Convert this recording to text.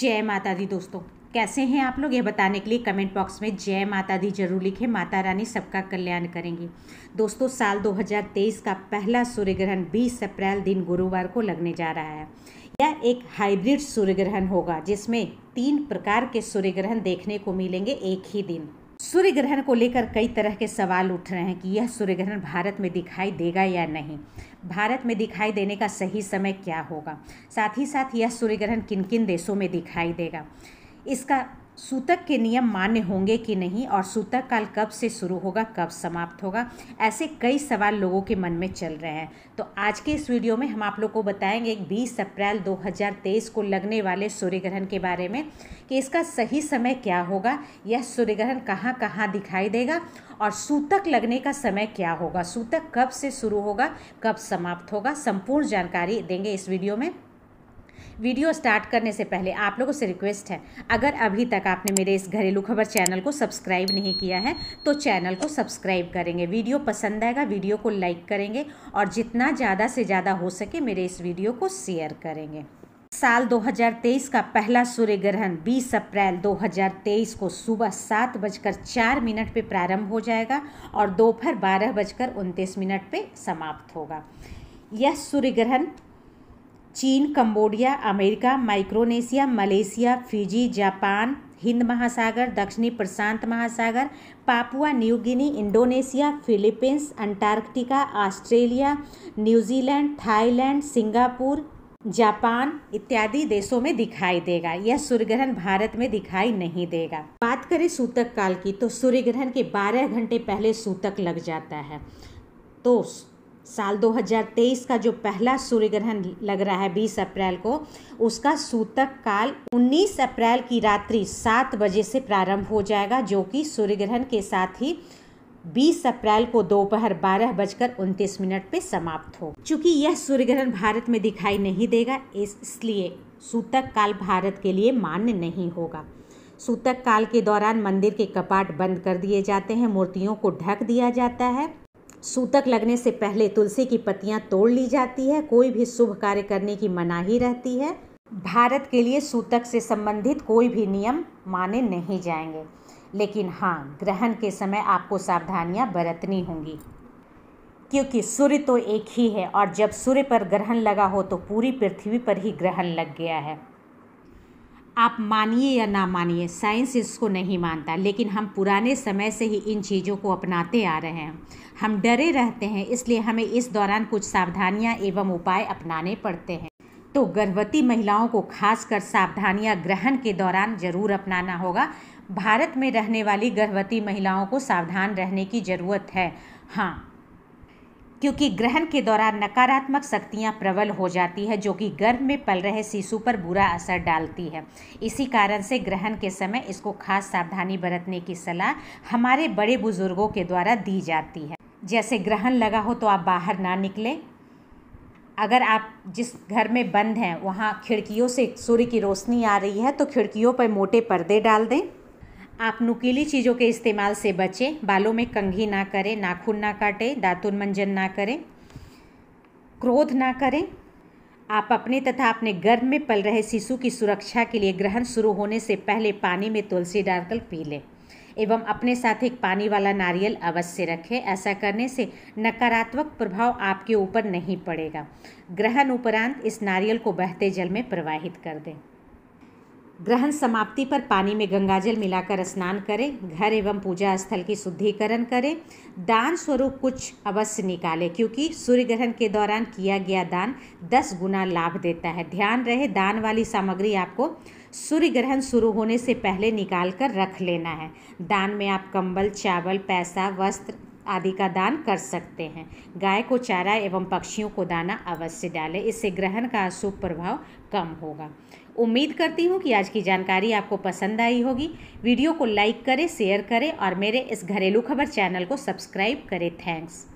जय माता दी दोस्तों कैसे हैं आप लोग ये बताने के लिए कमेंट बॉक्स में जय माता दी जरूर लिखें माता रानी सबका कल्याण करेंगी दोस्तों साल 2023 का पहला सूर्य ग्रहण 20 अप्रैल दिन गुरुवार को लगने जा रहा है यह एक हाइब्रिड सूर्य ग्रहण होगा जिसमें तीन प्रकार के सूर्य ग्रहण देखने को मिलेंगे एक ही दिन सूर्य ग्रहण को लेकर कई तरह के सवाल उठ रहे हैं कि यह सूर्य ग्रहण भारत में दिखाई देगा या नहीं भारत में दिखाई देने का सही समय क्या होगा साथ ही साथ यह सूर्य ग्रहण किन किन देशों में दिखाई देगा इसका सूतक के नियम मान्य होंगे कि नहीं और सूतक काल कब से शुरू होगा कब समाप्त होगा ऐसे कई सवाल लोगों के मन में चल रहे हैं तो आज के इस वीडियो में हम आप लोग को बताएंगे 20 अप्रैल 2023 को लगने वाले सूर्य ग्रहण के बारे में कि इसका सही समय क्या होगा यह सूर्य ग्रहण कहाँ कहाँ दिखाई देगा और सूतक लगने का समय क्या होगा सूतक कब से शुरू होगा कब समाप्त होगा संपूर्ण जानकारी देंगे इस वीडियो में वीडियो स्टार्ट करने से पहले आप लोगों से रिक्वेस्ट है अगर अभी तक आपने मेरे इस घरेलू खबर चैनल को सब्सक्राइब नहीं किया है तो चैनल को सब्सक्राइब करेंगे वीडियो पसंद आएगा वीडियो को लाइक करेंगे और जितना ज़्यादा से ज़्यादा हो सके मेरे इस वीडियो को शेयर करेंगे साल 2023 का पहला सूर्य ग्रहण 20 अप्रैल 2023 को सुबह सात बजकर चार मिनट पर प्रारंभ हो जाएगा और दोपहर बारह बजकर उनतीस मिनट पर समाप्त होगा यह सूर्य ग्रहण चीन Cambodia America Micronesia Malaysia Fiji Japan हिंद महासागर दक्षिणी प्रशांत महासागर Papua New Guinea Indonesia Philippines Antarctica Australia New Zealand Thailand Singapore Japan इत्यादि देशों में दिखाई देगा यह सूर्यग्रहण भारत में दिखाई नहीं देगा बात करें सूतक काल की तो सूर्यग्रहण के 12 घंटे पहले सूतक लग जाता है तो साल 2023 का जो पहला सूर्य ग्रहण लग रहा है 20 अप्रैल को उसका सूतक काल 19 अप्रैल की रात्रि सात बजे से प्रारंभ हो जाएगा जो कि सूर्य ग्रहण के साथ ही 20 अप्रैल को दोपहर बारह बजकर उनतीस मिनट पे समाप्त हो चूँकि यह सूर्य ग्रहण भारत में दिखाई नहीं देगा इसलिए सूतक काल भारत के लिए मान्य नहीं होगा सूतक काल के दौरान मंदिर के कपाट बंद कर दिए जाते हैं मूर्तियों को ढक दिया जाता है सूतक लगने से पहले तुलसी की पत्तियां तोड़ ली जाती है कोई भी शुभ कार्य करने की मनाही रहती है भारत के लिए सूतक से संबंधित कोई भी नियम माने नहीं जाएंगे लेकिन हाँ ग्रहण के समय आपको सावधानियां बरतनी होंगी क्योंकि सूर्य तो एक ही है और जब सूर्य पर ग्रहण लगा हो तो पूरी पृथ्वी पर ही ग्रहण लग गया है आप मानिए या ना मानिए साइंस इसको नहीं मानता लेकिन हम पुराने समय से ही इन चीज़ों को अपनाते आ रहे हैं हम डरे रहते हैं इसलिए हमें इस दौरान कुछ सावधानियां एवं उपाय अपनाने पड़ते हैं तो गर्भवती महिलाओं को खासकर सावधानियां ग्रहण के दौरान ज़रूर अपनाना होगा भारत में रहने वाली गर्भवती महिलाओं को सावधान रहने की ज़रूरत है हाँ क्योंकि ग्रहण के दौरान नकारात्मक शक्तियां प्रबल हो जाती है जो कि गर्भ में पल रहे शिशु पर बुरा असर डालती है इसी कारण से ग्रहण के समय इसको खास सावधानी बरतने की सलाह हमारे बड़े बुजुर्गों के द्वारा दी जाती है जैसे ग्रहण लगा हो तो आप बाहर ना निकलें अगर आप जिस घर में बंद हैं वहाँ खिड़कियों से सूर्य की रोशनी आ रही है तो खिड़कियों पर मोटे पर्दे डाल दें आप नुकीली चीज़ों के इस्तेमाल से बचें बालों में कंघी ना करें नाखून ना काटें दातुन मंजन ना करें क्रोध ना करें आप अपने तथा अपने गर्भ में पल रहे शिशु की सुरक्षा के लिए ग्रहण शुरू होने से पहले पानी में तुलसी डालकर पी लें एवं अपने साथ एक पानी वाला नारियल अवश्य रखें ऐसा करने से नकारात्मक प्रभाव आपके ऊपर नहीं पड़ेगा ग्रहण उपरांत इस नारियल को बहते जल में प्रवाहित कर दें ग्रहण समाप्ति पर पानी में गंगाजल मिलाकर स्नान करें घर एवं पूजा स्थल की शुद्धिकरण करें दान स्वरूप कुछ अवश्य निकालें क्योंकि सूर्य ग्रहण के दौरान किया गया दान दस गुना लाभ देता है ध्यान रहे दान वाली सामग्री आपको सूर्य ग्रहण शुरू होने से पहले निकाल कर रख लेना है दान में आप कंबल चावल पैसा वस्त्र आदि का दान कर सकते हैं गाय को चारा एवं पक्षियों को दाना अवश्य डालें इससे ग्रहण का अशुभ प्रभाव कम होगा उम्मीद करती हूँ कि आज की जानकारी आपको पसंद आई होगी वीडियो को लाइक करें शेयर करें और मेरे इस घरेलू खबर चैनल को सब्सक्राइब करें थैंक्स